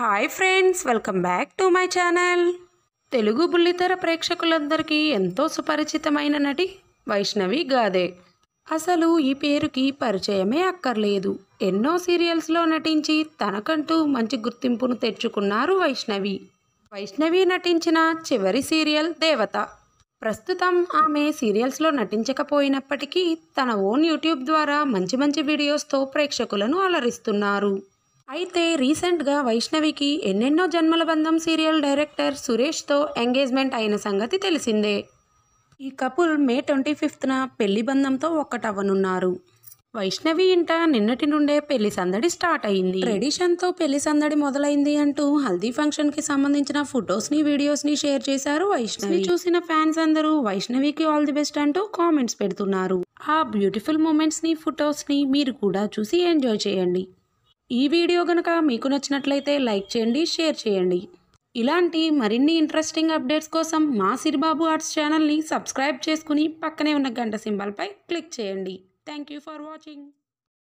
hi friends welcome back to my channel Telugu బుల్లితెర ప్రేక్షకులందరికీ ఎంతో సుపరిచితమైన నటి వైష్ణవి గాదే అసలు ఈ పేరుకి పరిచయమే అక్కర్లేదు ఎన్నో సీరియల్స్లో నటించి తనకంటూ మంచి గుర్తింపును తెచ్చుకున్నారు వైష్ణవి వైష్ణవి నటించిన చివరి సీరియల్ దేవత ప్రస్తుతం ఆమె సీరియల్స్లో నటించకపోయినప్పటికీ తన ఓన్ యూట్యూబ్ ద్వారా మంచి మంచి వీడియోస్తో ప్రేక్షకులను అలరిస్తున్నారు అయితే రీసెంట్గా వైష్ణవికి ఎన్నెన్నో జన్మల బంధం సీరియల్ డైరెక్టర్ సురేష్తో ఎంగేజ్మెంట్ అయిన సంగతి తెలిసిందే ఈ కపుల్ మే ట్వంటీ ఫిఫ్త్న పెళ్లి బంధంతో ఒక్కటవ్వనున్నారు వైష్ణవి ఇంట నిన్నటి నుండే పెళ్లి సందడి స్టార్ట్ అయింది ట్రెడిషన్తో పెళ్లి సందడి మొదలైంది అంటూ హల్దీ ఫంక్షన్కి సంబంధించిన ఫొటోస్ని వీడియోస్ని షేర్ చేశారు వైష్ణవి చూసిన ఫ్యాన్స్ అందరూ వైష్ణవికి ఆల్ ది బెస్ట్ అంటూ కామెంట్స్ పెడుతున్నారు ఆ బ్యూటిఫుల్ మూమెంట్స్ని ఫొటోస్ని మీరు కూడా చూసి ఎంజాయ్ చేయండి ఈ వీడియో కనుక మీకు నచ్చినట్లయితే లైక్ చేయండి షేర్ చేయండి ఇలాంటి మరిన్ని ఇంట్రెస్టింగ్ అప్డేట్స్ కోసం మా సిరిబాబు ఆర్ట్స్ ఛానల్ని సబ్స్క్రైబ్ చేసుకుని పక్కనే ఉన్న గంట సింబల్పై క్లిక్ చేయండి థ్యాంక్ యూ ఫర్ వాచింగ్